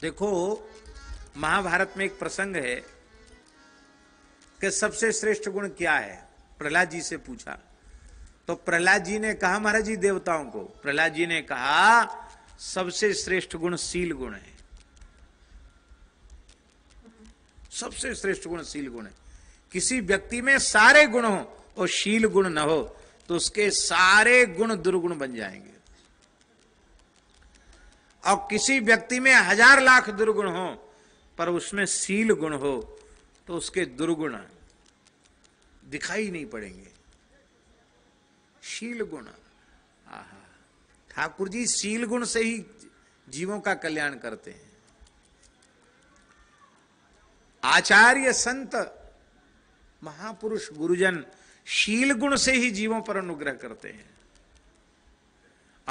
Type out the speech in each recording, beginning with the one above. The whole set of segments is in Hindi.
देखो महाभारत में एक प्रसंग है कि सबसे श्रेष्ठ गुण क्या है प्रहलाद जी से पूछा तो प्रहलाद जी ने कहा महाराज जी देवताओं को प्रहलाद जी ने कहा सबसे श्रेष्ठ गुण सील गुण है सबसे श्रेष्ठ गुण सील गुण है किसी व्यक्ति में सारे गुण हो और तो शील गुण न हो तो उसके सारे गुण दुर्गुण बन जाएंगे और किसी व्यक्ति में हजार लाख दुर्गुण हो पर उसमें सील गुण हो तो उसके दुर्गुण दिखाई नहीं पड़ेंगे शील गुण ठाकुर जी शील गुण से ही जीवों का कल्याण करते हैं आचार्य संत महापुरुष गुरुजन शील गुण से ही जीवों पर अनुग्रह करते हैं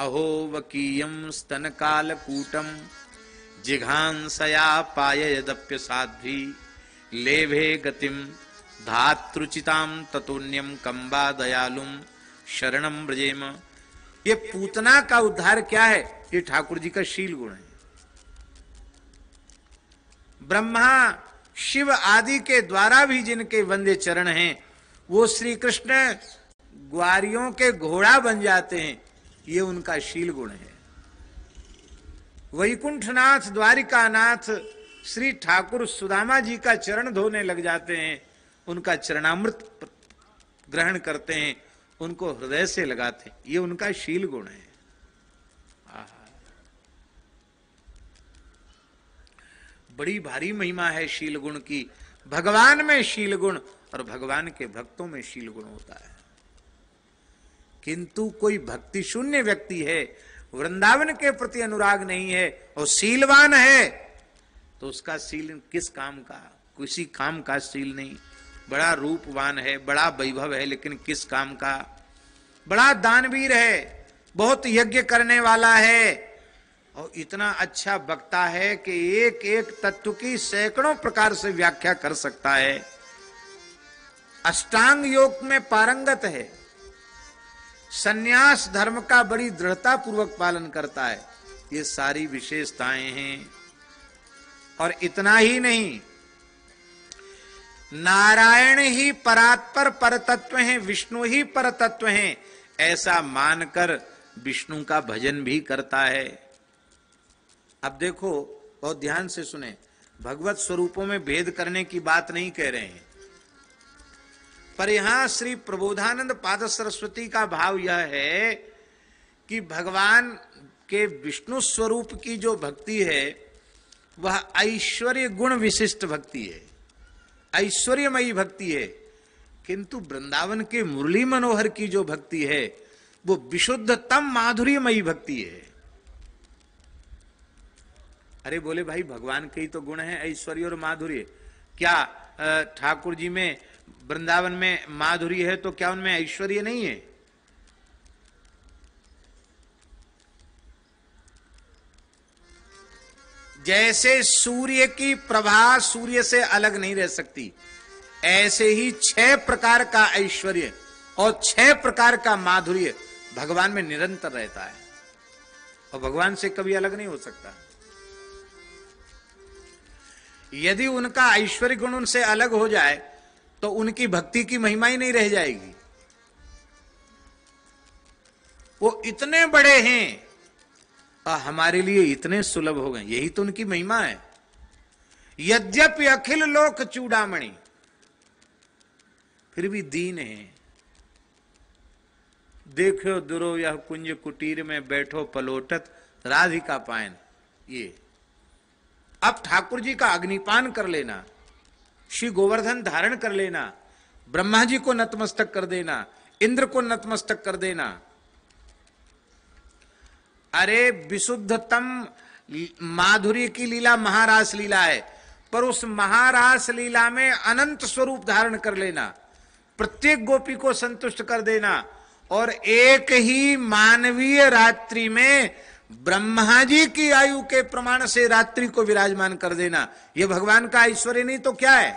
अहो वकीयम स्तन कालकूटम जिघांसया पायदप्य साध्वी लेभे गतिम धातृचिताम ततोन्यम कंबा दयालुम शरणम ब्रजेम ये पूतना का उद्धार क्या है ये ठाकुर जी का शील गुण है ब्रह्मा शिव आदि के द्वारा भी जिनके वंदे चरण हैं वो श्री कृष्ण ग्वारियों के घोड़ा बन जाते हैं ये उनका शील गुण है वैकुंठनाथ द्वारिकानाथ श्री ठाकुर सुदामा जी का चरण धोने लग जाते हैं उनका चरणामृत ग्रहण करते हैं उनको हृदय से लगाते हैं ये उनका शील गुण है बड़ी भारी महिमा है शील गुण की भगवान में शील गुण और भगवान के भक्तों में शील गुण होता है किंतु कोई भक्ति शून्य व्यक्ति है वृंदावन के प्रति अनुराग नहीं है और सीलवान है तो उसका सील किस काम का किसी काम का सील नहीं बड़ा रूपवान है बड़ा वैभव है लेकिन किस काम का बड़ा दानवीर है बहुत यज्ञ करने वाला है और इतना अच्छा वक्ता है कि एक एक तत्व की सैकड़ों प्रकार से व्याख्या कर सकता है अष्टांग योग में पारंगत है सन्यास धर्म का बड़ी दृढ़ता पूर्वक पालन करता है ये सारी विशेषताएं हैं और इतना ही नहीं नारायण ही परात्पर परतत्व हैं विष्णु ही परतत्व हैं ऐसा मानकर विष्णु का भजन भी करता है अब देखो बहुत ध्यान से सुने भगवत स्वरूपों में भेद करने की बात नहीं कह रहे हैं पर यहां श्री प्रबोधानंद पाद सरस्वती का भाव यह है कि भगवान के विष्णु स्वरूप की जो भक्ति है वह ऐश्वर्य गुण विशिष्ट भक्ति है ऐश्वर्यमयी भक्ति है किंतु वृंदावन के मुरली मनोहर की जो भक्ति है वो विशुद्धतम माधुर्यमयी भक्ति है अरे बोले भाई भगवान के ही तो गुण है ऐश्वर्य और माधुर्य क्या ठाकुर जी में वृंदावन में माधुरी है तो क्या उनमें ऐश्वर्य नहीं है जैसे सूर्य की प्रभा सूर्य से अलग नहीं रह सकती ऐसे ही छह प्रकार का ऐश्वर्य और छह प्रकार का माधुर्य भगवान में निरंतर रहता है और भगवान से कभी अलग नहीं हो सकता यदि उनका ऐश्वर्य गुण उनसे अलग हो जाए तो उनकी भक्ति की महिमा ही नहीं रह जाएगी वो इतने बड़े हैं और हमारे लिए इतने सुलभ हो गए यही तो उनकी महिमा है यद्यपि अखिल लोक चूड़ामणि फिर भी दीन है देखो दुरो यह कुंज कुटीर में बैठो पलोटत राधिका पायन ये अब ठाकुर जी का अग्निपान कर लेना श्री गोवर्धन धारण कर लेना ब्रह्मा जी को नतमस्तक कर देना इंद्र को नतमस्तक कर देना अरे विशुद्धतम माधुरी की लीला महारास लीला है पर उस महारास लीला में अनंत स्वरूप धारण कर लेना प्रत्येक गोपी को संतुष्ट कर देना और एक ही मानवीय रात्रि में ब्रह्मा जी की आयु के प्रमाण से रात्रि को विराजमान कर देना यह भगवान का ऐश्वर्य नहीं तो क्या है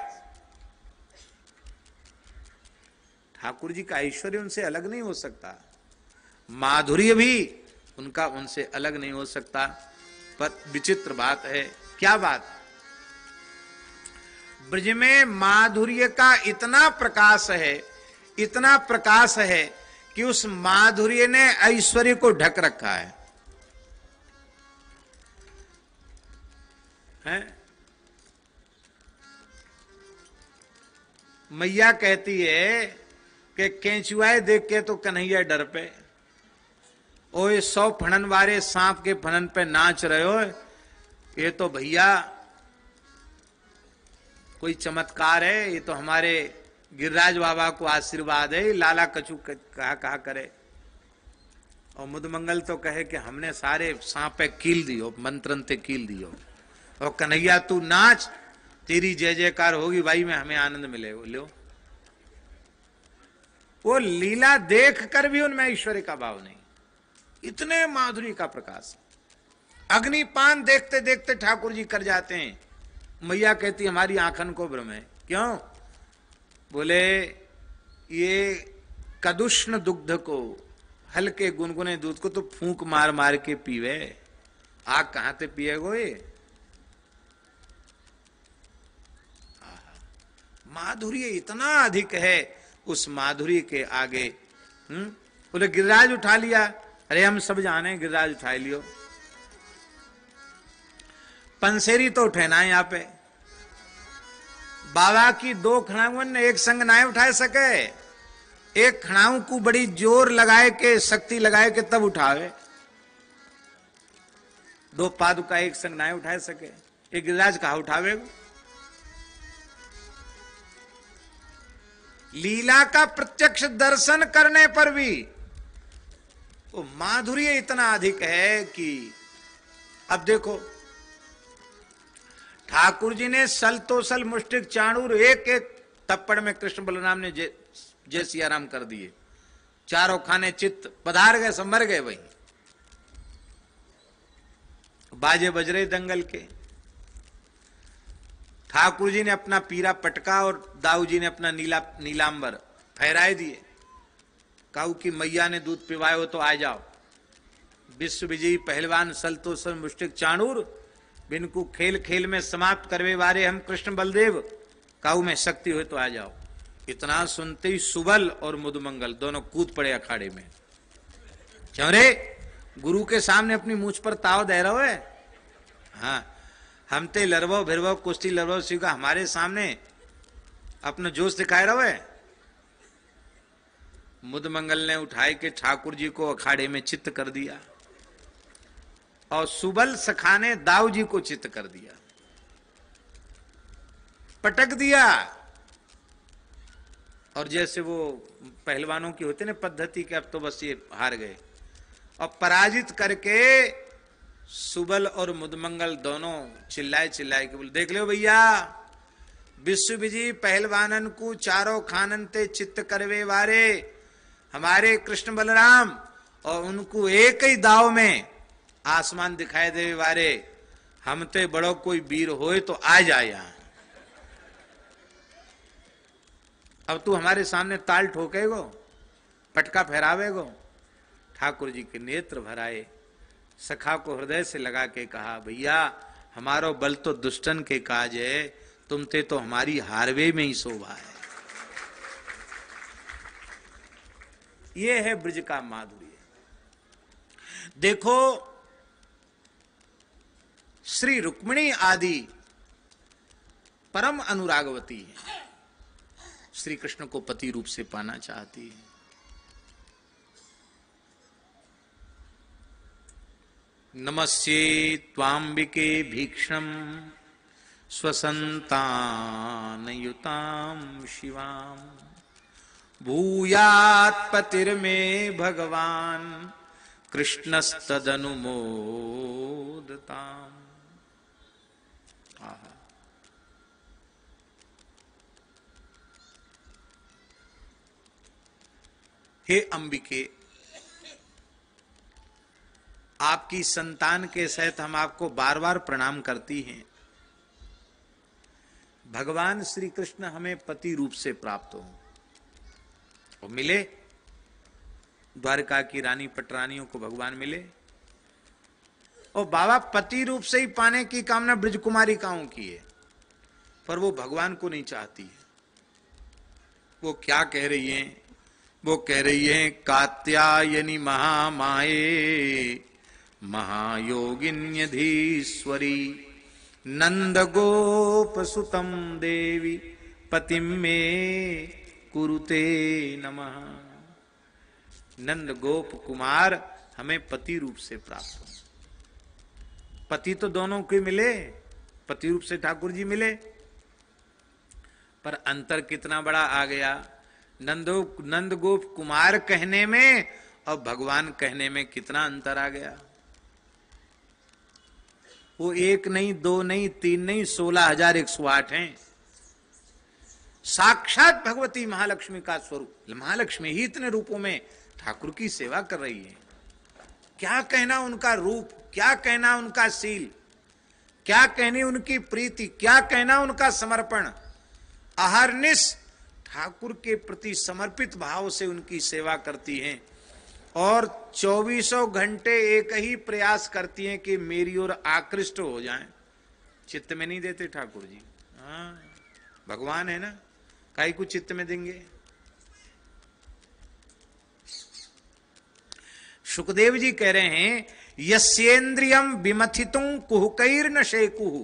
ठाकुर जी का ऐश्वर्य उनसे अलग नहीं हो सकता माधुर्य भी उनका उनसे अलग नहीं हो सकता पर विचित्र बात है क्या बात ब्रज में माधुर्य का इतना प्रकाश है इतना प्रकाश है कि उस माधुर्य ने ऐश्वर्य को ढक रखा है, है? मैया कहती है के केंचुआए देख के तो कन्हैया डर पे ओए सौ फणन वाले सांप के फणन पे नाच रहे हो ये तो भैया कोई चमत्कार है ये तो हमारे गिरिराज बाबा को आशीर्वाद है लाला कचू कहा कहा करे और मुदमंगल तो कहे कि हमने सारे सांपे कील दियो मंत्रन ते कील दियो और कन्हैया तू नाच तेरी जय जयकार होगी भाई में हमें आनंद मिले बोलो वो लीला देख कर भी उनमें ईश्वरी का भाव नहीं इतने माधुरी का प्रकाश अग्निपान देखते देखते ठाकुर जी कर जाते हैं मैया कहती हमारी आंखन को भ्रम है क्यों बोले ये कदुष्ण दुग्ध को हल्के गुनगुने दूध को तो फूंक मार मार के पीवे आग कहां से पिएगो ये माधुर्य इतना अधिक है उस माधुरी के आगे हम्म? बोले गिरिराज उठा लिया अरे हम सब जाने गिरिराज उठा लियो पंसेरी तो उठे ना यहां पे बाबा की दो खड़ाऊन ने एक संग ना उठा सके एक खड़ाऊ को बड़ी जोर लगाए के शक्ति लगाए के तब उठावे दो पादुका एक संग ना उठा सके एक गिरिराज कहा उठावे लीला का प्रत्यक्ष दर्शन करने पर भी वो माधुर्य इतना अधिक है कि अब देखो ठाकुर जी ने सल तो सल मुस्टिक चाणूर एक एक तप्पड़ में कृष्ण बलराम ने जय जय सियाराम कर दिए चारों खाने चित्त पधार गए समर गए वही बाजे बज रहे दंगल के ठाकुर जी ने अपना पीरा पटका और दाऊ जी ने अपना नीला नीलांबर फहराए दिए काऊ की मैया ने दूध पिवाए हो तो आ जाओ विश्व विजयी पहलवान संतोष मुस्टिक चाणूर बिनकु खेल खेल में समाप्त करवे वाले हम कृष्ण बलदेव काऊ में शक्ति हो तो आ जाओ इतना सुनते ही सुबल और मुदमंगल दोनों कूद पड़े अखाड़े में चौरे गुरु के सामने अपनी मूछ पर ताव दे रहे हो हाँ हम ते लड़वाओ भिरवो कुश्ती लड़वो का हमारे सामने अपना जोश दिखाए रहो है मुदमंगल ने उठाए के ठाकुर जी को अखाड़े में चित्त कर दिया और सुबल सखा ने दाऊ जी को चित्त कर दिया पटक दिया और जैसे वो पहलवानों की होते ना पद्धति के अब तो बस ये हार गए और पराजित करके सुबल और मुदमंगल दोनों चिल्लाए चिल्लाए के बोले देख लो भैया विजी पहलवानन को चारों खानन ते चित्त करवे वारे हमारे कृष्ण बलराम और उनको एक ही दाव में आसमान दिखाई देवे वारे हम ते बड़ो कोई वीर हो तो आ जाए यहां अब तू हमारे सामने ताल ठोकेगो पटका फहरावेगो ठाकुर जी के नेत्र भराए सखा को हृदय से लगा के कहा भैया हमारो बल तो दुष्टन के काज है तुम ते तो हमारी हारवे में ही शोभा है ये है ब्रज का माधुर्य देखो श्री रुक्मिणी आदि परम अनुरागवती है श्री कृष्ण को पति रूप से पाना चाहती है नमस्ये त्वांबिके भीक्षम स्वसंतायुता शिवा भूयात्पतिर्मे भगवान्दनुमोदता हे अंबिके आपकी संतान के सहित हम आपको बार बार प्रणाम करती हैं भगवान श्री कृष्ण हमें पति रूप से प्राप्त हो और मिले द्वारका की रानी पटरानियों को भगवान मिले और बाबा पति रूप से ही पाने की कामना ब्रज कुमारिकाओं की है पर वो भगवान को नहीं चाहती है वो क्या कह रही हैं वो कह रही हैं कात्यायनी महामाए महायोगिन्यधीश्वरी सुतम देवी पति मे कुरुते नम नंद गोप कुमार हमें पति रूप से प्राप्त हो पति तो दोनों के मिले पति रूप से ठाकुर जी मिले पर अंतर कितना बड़ा आ गया नंदो नंद गोप कुमार कहने में और भगवान कहने में कितना अंतर आ गया वो एक नहीं दो नहीं तीन नहीं सोलह हजार एक सौ आठ है साक्षात भगवती महालक्ष्मी का स्वरूप महालक्ष्मी ही इतने रूपों में ठाकुर की सेवा कर रही है क्या कहना उनका रूप क्या कहना उनका सील क्या कहनी उनकी प्रीति क्या कहना उनका समर्पण अहरनिश ठाकुर के प्रति समर्पित भाव से उनकी सेवा करती हैं और चौबीसों घंटे एक ही प्रयास करती हैं कि मेरी ओर आकृष्ट हो जाएं चित्त में नहीं देते ठाकुर जी हाँ, भगवान है ना काई कुछ चित्त में देंगे सुखदेव जी कह रहे हैं यस्येन्द्रियम विमथितु कुहकैर न शेकुह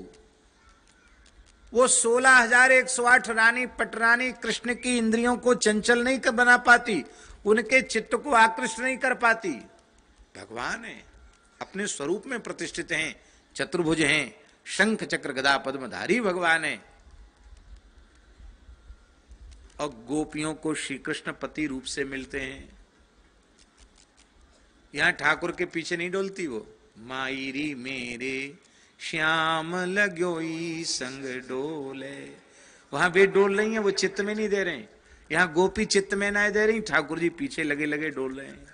वो सोलह हजार एक सौ आठ रानी पटरानी कृष्ण की इंद्रियों को चंचल नहीं कर बना पाती उनके चित्त को आकृष्ट नहीं कर पाती भगवान है अपने स्वरूप में प्रतिष्ठित हैं चतुर्भुज हैं शंख चक्र गदा पद्मधारी भगवान है और गोपियों को श्री कृष्ण पति रूप से मिलते हैं यहां ठाकुर के पीछे नहीं डोलती वो मायरी मेरे श्याम लगोई संग डोले वहां वे डोल रही है वो चित्त में नहीं दे रहे हैं यहाँ गोपी चित्त में ना दे रही ठाकुर जी पीछे लगे लगे डोल रहे हैं